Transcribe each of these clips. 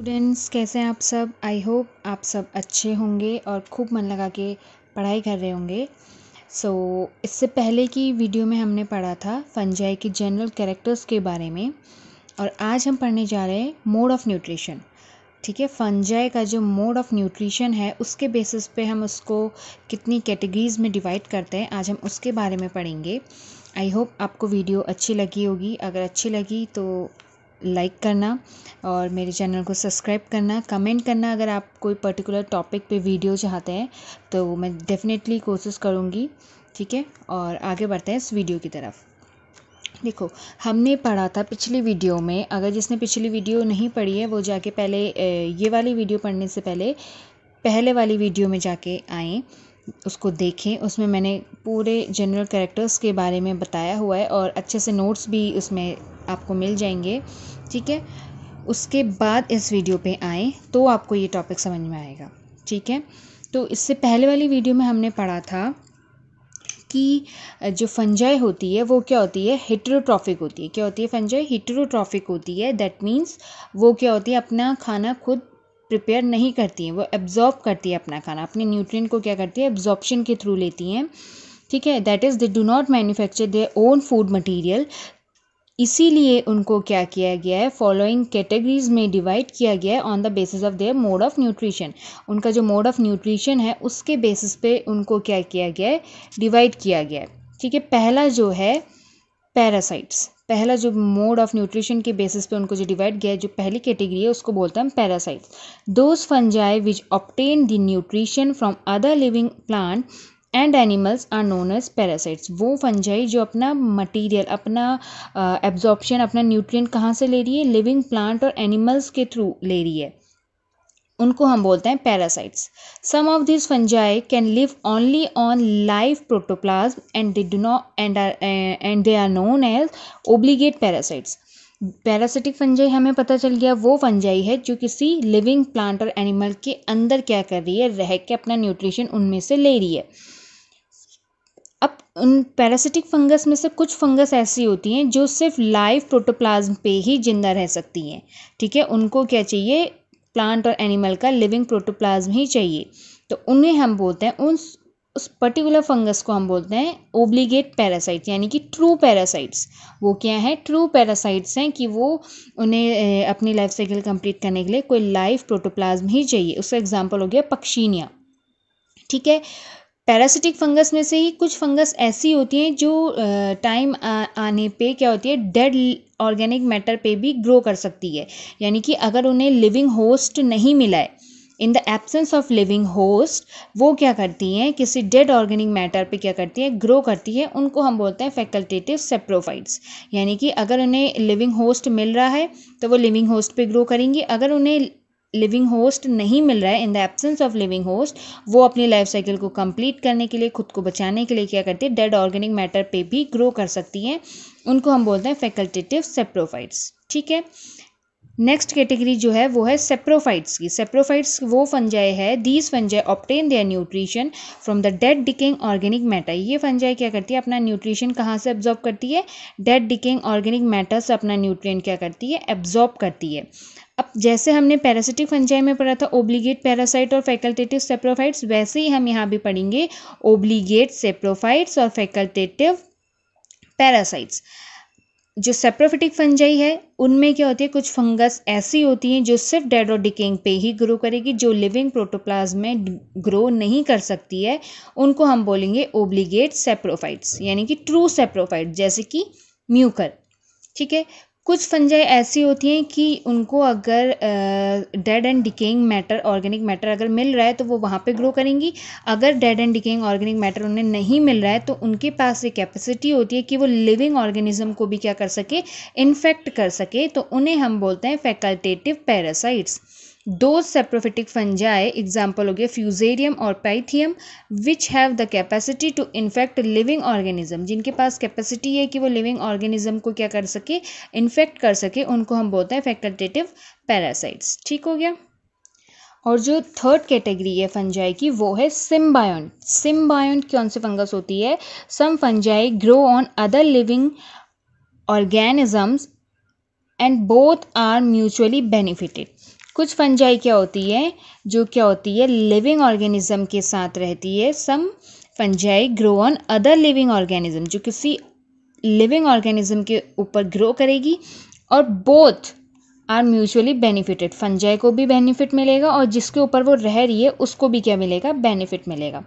students कैसे हैं आप सब आई होप आप सब अच्छे होंगे और खूब मन लगा के पढ़ाई कर रहे होंगे सो so, इससे पहले की वीडियो में हमने पढ़ा था फंजाई के जनरल कैरेक्टर्स के बारे में और आज हम पढ़ने जा रहे हैं मोड ऑफ़ न्यूट्रिशन ठीक है फंजाई का जो मोड ऑफ़ न्यूट्रिशन है उसके बेसिस पे हम उसको कितनी कैटेगरीज में डिवाइड करते हैं आज हम उसके बारे में पढ़ेंगे आई होप आपको वीडियो अच्छी लगी होगी अगर अच्छी लगी तो लाइक करना और मेरे चैनल को सब्सक्राइब करना कमेंट करना अगर आप कोई पर्टिकुलर टॉपिक पे वीडियो चाहते हैं तो मैं डेफ़िनेटली कोशिश करूँगी ठीक है और आगे बढ़ते हैं इस वीडियो की तरफ देखो हमने पढ़ा था पिछली वीडियो में अगर जिसने पिछली वीडियो नहीं पढ़ी है वो जाके पहले ये वाली वीडियो पढ़ने से पहले पहले वाली वीडियो में जाके आएँ उसको देखें उसमें मैंने पूरे जनरल करेक्टर्स के बारे में बताया हुआ है और अच्छे से नोट्स भी उसमें आपको मिल जाएंगे ठीक है उसके बाद इस वीडियो पे आएँ तो आपको ये टॉपिक समझ में आएगा ठीक है तो इससे पहले वाली वीडियो में हमने पढ़ा था कि जो फंजाई होती है वो क्या होती है हिटरोट्रॉफिक होती है क्या होती है फंजाई हेट्रोट्रॉफिक होती है दैट मीन्स वो क्या होती है अपना खाना खुद प्रिपेयर नहीं करती हैं वो एब्जॉर्ब करती है अपना खाना अपने न्यूट्रिएंट को क्या करती है एब्जॉर्बशन के थ्रू लेती हैं ठीक है that is they do not manufacture their own food material इसीलिए उनको क्या किया गया है फॉलोइंग कैटेगरीज में डिवाइड किया गया है on the basis of their mode of nutrition उनका जो मोड ऑफ न्यूट्रिशन है उसके बेसिस पे उनको क्या किया गया है डिवाइड किया गया है ठीक है पहला जो है पैरासाइट्स पहला जो मोड ऑफ न्यूट्रिशन के बेसिस पे उनको जो डिवाइड गया है जो पहली कैटेगरी है उसको बोलते हैं parasites those fungi which obtain the nutrition from other living plant and animals are known as parasites वो फंजाई जो अपना मटीरियल अपना एब्जॉर्प्शन uh, अपना न्यूट्रिएंट कहाँ से ले रही है लिविंग प्लांट और एनिमल्स के थ्रू ले रही है उनको हम बोलते हैं parasites some of this fungi can live only on live protoplasm and they do not and and they are known as obligate parasites parasitic fungi हमें पता चल गया वो फंजाई है जो किसी लिविंग प्लांट और एनिमल के अंदर क्या कर रही है रह के अपना न्यूट्रिशन उनमें से ले रही है उन पैरासिटिक फंगस में से कुछ फंगस ऐसी होती हैं जो सिर्फ लाइव प्रोटोप्लाज्म पे ही जिंदा रह सकती हैं ठीक है उनको क्या चाहिए प्लांट और एनिमल का लिविंग प्रोटोप्लाज्म ही चाहिए तो उन्हें हम बोलते हैं उन उस पर्टिकुलर फंगस को हम बोलते हैं ओब्लीगेट पैरासाइट्स यानी कि ट्रू पैरासाइट्स वो क्या है ट्रू पैरासाइट्स हैं कि वो उन्हें अपनी लाइफ साइकिल कंप्लीट करने के लिए कोई लाइव प्रोटोप्लाज्म ही चाहिए उसका एग्जांपल हो गया पक्षीनिया ठीक है पैरासिटिक फंगस में से ही कुछ फंगस ऐसी होती हैं जो टाइम आने पे क्या होती है डेड ऑर्गेनिक मैटर पे भी ग्रो कर सकती है यानी कि अगर उन्हें लिविंग होस्ट नहीं मिला है in the absence of living host वो क्या करती हैं किसी डेड ऑर्गेनिक मैटर पे क्या करती है ग्रो करती है उनको हम बोलते हैं फैकल्टेटिव सेप्रोफाइट्स यानी कि अगर उन्हें लिविंग होस्ट मिल रहा है तो वो लिविंग होस्ट पे ग्रो करेंगी अगर उन्हें लिविंग होस्ट नहीं मिल रहा है in the absence of living host वो अपनी लाइफ साइकिल को कंप्लीट करने के लिए खुद को बचाने के लिए क्या करती है डेड ऑर्गेनिक मैटर पे भी ग्रो कर सकती हैं उनको हम बोलते हैं फैकल्टेटिव सेप्रोफाइट्स ठीक है नेक्स्ट कैटेगरी जो है वो है सेप्रोफाइट्स की सेप्रोफाइट्स वो फंजाई है these fungi obtain their nutrition from the dead decaying organic matter ये फंजाई क्या करती है अपना न्यूट्रिशन कहाँ से एब्जॉर्ब करती है डेड डिकिंग ऑर्गेनिक मैटर से अपना न्यूट्रिय क्या करती है एब्जॉर्ब करती है अब जैसे हमने पैरासिटिक फंजाई में पढ़ा था ओब्लीगेट पैरासाइट और फैकल्टेटिव सेप्रोफाइट्स वैसे ही हम यहाँ भी पढ़ेंगे ओब्लीगेट सेप्रोफाइट्स और फैकल्टेटिव पैरासाइट्स जो सेप्रोफिटिक फंजाई है उनमें क्या होती है कुछ फंगस ऐसी होती हैं जो सिर्फ डेड और डिकेइंग पे ही ग्रो करेगी जो लिविंग प्रोटोप्लाज्म में ग्रो नहीं कर सकती है उनको हम बोलेंगे ओब्लीगेट सेप्रोफाइट्स यानी कि ट्रू सेप्रोफाइट जैसे कि म्यूकर ठीक है कुछ फंजाई ऐसी होती हैं कि उनको अगर dead and decaying matter organic matter अगर मिल रहा है तो वो वहाँ पे ग्रो करेंगी अगर dead and decaying organic matter उन्हें नहीं मिल रहा है तो उनके पास ये कैपेसिटी होती है कि वो लिविंग ऑर्गेनिज्म को भी क्या कर सके इन्फेक्ट कर सके तो उन्हें हम बोलते हैं फैकल्टेटिव पैरासाइट्स दो सेप्रोफिटिक फंजाए एग्जाम्पल हो गया फ्यूजेरियम और Pythium which have the capacity to infect living organism जिनके पास कैपेसिटी है कि वो लिविंग ऑर्गेनिज्म को क्या कर सके इन्फेक्ट कर सके उनको हम बोलते हैं फैकल्टेटिव पैरासाइट्स ठीक हो गया और जो थर्ड कैटेगरी है फंजाई की वो है सिम्बायोन सिम्बायोन कौन से फंगस होती है some fungi grow on other living organisms and both are mutually benefited कुछ फंजाई क्या होती है जो क्या होती है लिविंग ऑर्गेनिज्म के साथ रहती है some fungi grow on other living organism जो किसी लिविंग ऑर्गेनिज्म के ऊपर ग्रो करेगी और both are mutually benefited fungi को भी बेनिफिट मिलेगा और जिसके ऊपर वो रह रही है उसको भी क्या मिलेगा बेनिफिट मिलेगा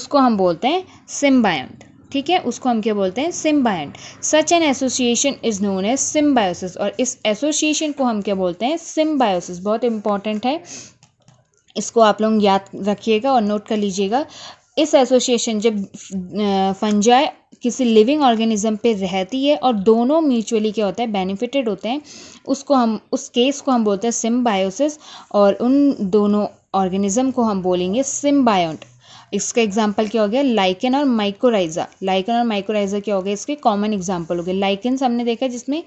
उसको हम बोलते हैं सिम्बायंट ठीक है उसको हम क्या बोलते हैं symbiont such an association is known as symbiosis और इस एसोसिएशन को हम क्या बोलते हैं सिम्बायोसिस बहुत इंपॉर्टेंट है इसको आप लोग याद रखिएगा और नोट कर लीजिएगा इस एसोसिएशन जब फंजाए किसी लिविंग ऑर्गेनिज्म पे रहती है और दोनों म्यूचुअली क्या होता है बेनिफिटेड होते हैं उसको हम उस केस को हम बोलते हैं सिम्बायोसिस और उन दोनों ऑर्गेनिज्म को हम बोलेंगे सिम्बायोट इसका एग्जाम्पल क्या हो गया लाइकन और माइकोराइजा लाइकन और माइकोराइजा क्या हो गया इसके कॉमन एग्जाम्पल हो गए लाइकन्स हमने देखा जिसमें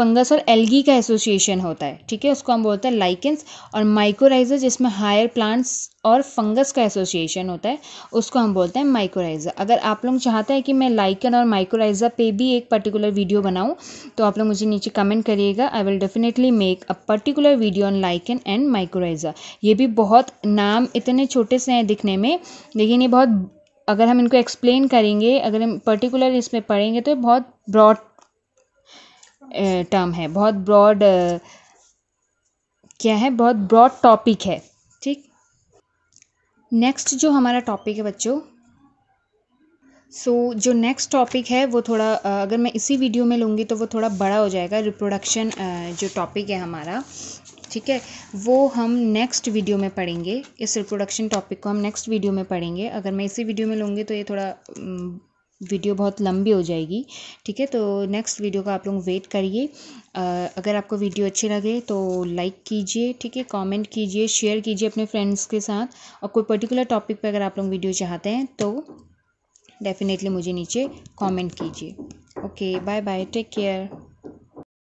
फंगस और एल्गी का एसोसिएशन होता है ठीक है उसको हम बोलते हैं लाइकेंस और माइक्रोराइज़र जिसमें हायर प्लांट्स और फंगस का एसोसिएशन होता है उसको हम बोलते हैं माइक्रोराइज़र अगर आप लोग चाहते हैं कि मैं लाइकन और माइक्रोराइजर पे भी एक पर्टिकुलर वीडियो बनाऊं तो आप लोग मुझे नीचे कमेंट करिएगा I will definitely make a particular video on lichen and mycorrhiza ये भी बहुत नाम इतने छोटे से हैं दिखने में लेकिन ये बहुत अगर हम इनको एक्सप्लेन करेंगे अगर हम पर्टिकुलर इसमें पढ़ेंगे तो बहुत ब्रॉड टर्म है बहुत ब्रॉड क्या है बहुत ब्रॉड टॉपिक है ठीक नेक्स्ट जो हमारा टॉपिक है बच्चों सो so, जो नेक्स्ट टॉपिक है वो थोड़ा अगर मैं इसी वीडियो में लूँगी तो वो थोड़ा बड़ा हो जाएगा रिप्रोडक्शन जो टॉपिक है हमारा ठीक है वो हम नेक्स्ट वीडियो में पढ़ेंगे इस रिप्रोडक्शन टॉपिक को हम नेक्स्ट वीडियो में पढ़ेंगे अगर मैं इसी वीडियो में लूँगी तो ये थोड़ा वीडियो बहुत लंबी हो जाएगी ठीक है तो नेक्स्ट वीडियो का आप लोग वेट करिए अगर आपको वीडियो अच्छी लगे तो लाइक कीजिए ठीक है कमेंट कीजिए शेयर कीजिए अपने फ्रेंड्स के साथ और कोई पर्टिकुलर टॉपिक पे अगर आप लोग वीडियो चाहते हैं तो डेफ़िनेटली मुझे नीचे कमेंट कीजिए okay bye bye take care